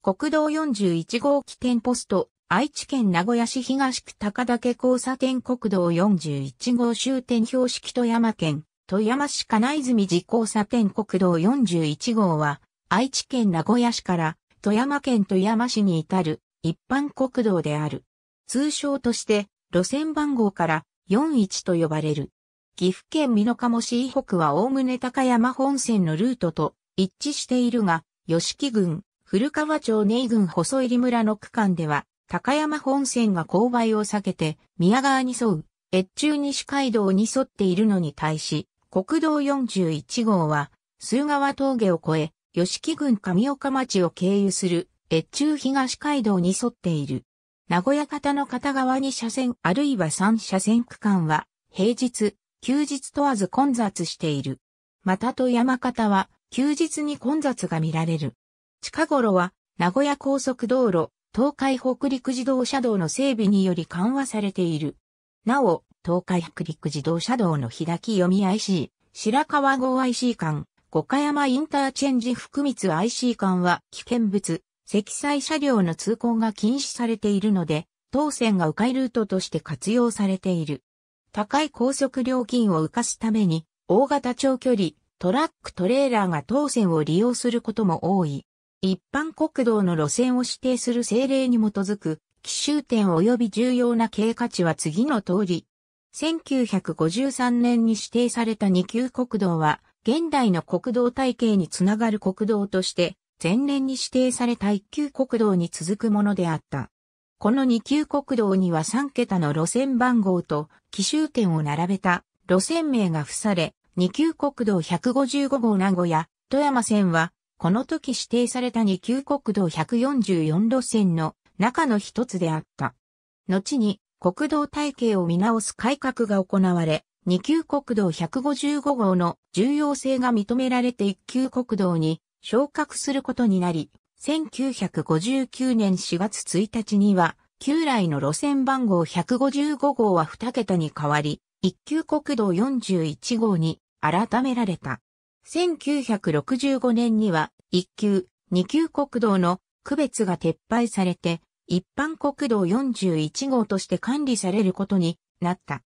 国道41号起点ポスト、愛知県名古屋市東区高岳交差点国道41号終点標識富山県、富山市金泉寺交差点国道41号は、愛知県名古屋市から富山県富山市に至る一般国道である。通称として路線番号から41と呼ばれる。岐阜県美濃加茂市以北は概ね高山本線のルートと一致しているが、吉木郡、古川町根井郡細入村の区間では、高山本線が勾配を避けて、宮川に沿う、越中西街道に沿っているのに対し、国道41号は、数川峠を越え、吉木郡上岡町を経由する、越中東街道に沿っている。名古屋方の片側に車線あるいは3車線区間は、平日、休日問わず混雑している。またと山方は、休日に混雑が見られる。近頃は、名古屋高速道路、東海北陸自動車道の整備により緩和されている。なお、東海北陸自動車道の開き読み IC、白川号 IC 間、五箇山インターチェンジ福光 IC 間は危険物、積載車両の通行が禁止されているので、当線が迂回ルートとして活用されている。高い高速料金を浮かすために、大型長距離、トラックトレーラーが当線を利用することも多い。一般国道の路線を指定する政令に基づく、奇襲点及び重要な経過値は次の通り。1953年に指定された二級国道は、現代の国道体系につながる国道として、前年に指定された一級国道に続くものであった。この二級国道には3桁の路線番号と奇襲点を並べた路線名が付され、二級国道155号名古屋、富山線はこの時指定された2級国道144路線の中の一つであった。後に国道体系を見直す改革が行われ、2級国道155号の重要性が認められて1級国道に昇格することになり、1959年4月1日には、旧来の路線番号155号は2桁に変わり、1級国道41号に改められた。1965年には1級、2級国道の区別が撤廃されて、一般国道41号として管理されることになった。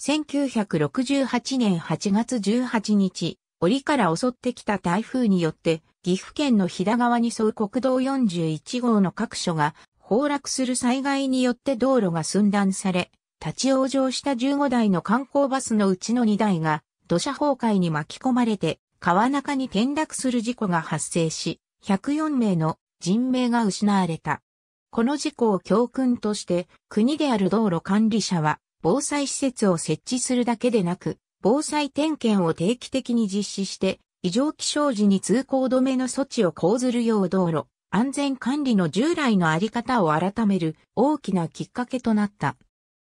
1968年8月18日、折から襲ってきた台風によって、岐阜県の飛騨川に沿う国道41号の各所が崩落する災害によって道路が寸断され、立ち往生した15台の観光バスのうちの2台が土砂崩壊に巻き込まれて川中に転落する事故が発生し、104名の人命が失われた。この事故を教訓として、国である道路管理者は、防災施設を設置するだけでなく、防災点検を定期的に実施して、異常気象時に通行止めの措置を講ずるよう道路、安全管理の従来のあり方を改める大きなきっかけとなった。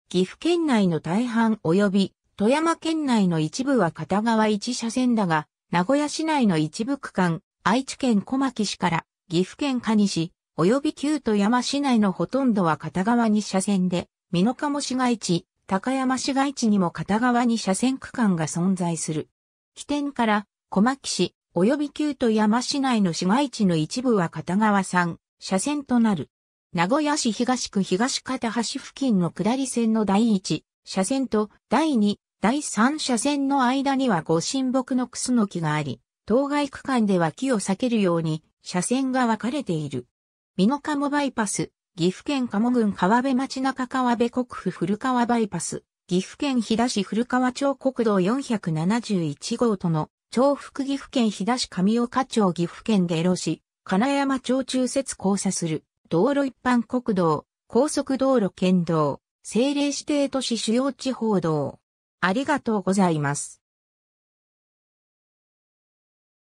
岐阜県内の大半及び富山県内の一部は片側一車線だが、名古屋市内の一部区間、愛知県小牧市から岐阜県蟹市、及び旧都山市内のほとんどは片側に車線で、美濃加茂市街地、高山市街地にも片側に車線区間が存在する。起点から小牧市、及び旧都山市内の市街地の一部は片側3車線となる。名古屋市東区東片橋付近の下り線の第1車線と第2第三車線の間には五神木のクスノキがあり、当該区間では木を避けるように車線が分かれている。美濃鴨バイパス、岐阜県鴨郡川辺町中川辺国府古川バイパス、岐阜県飛騨市古川町国道471号との、重複岐阜県飛騨市上岡町岐阜県下路市、金山町中節交差する、道路一般国道、高速道路県道、政令指定都市主要地方道。ありがとうございます。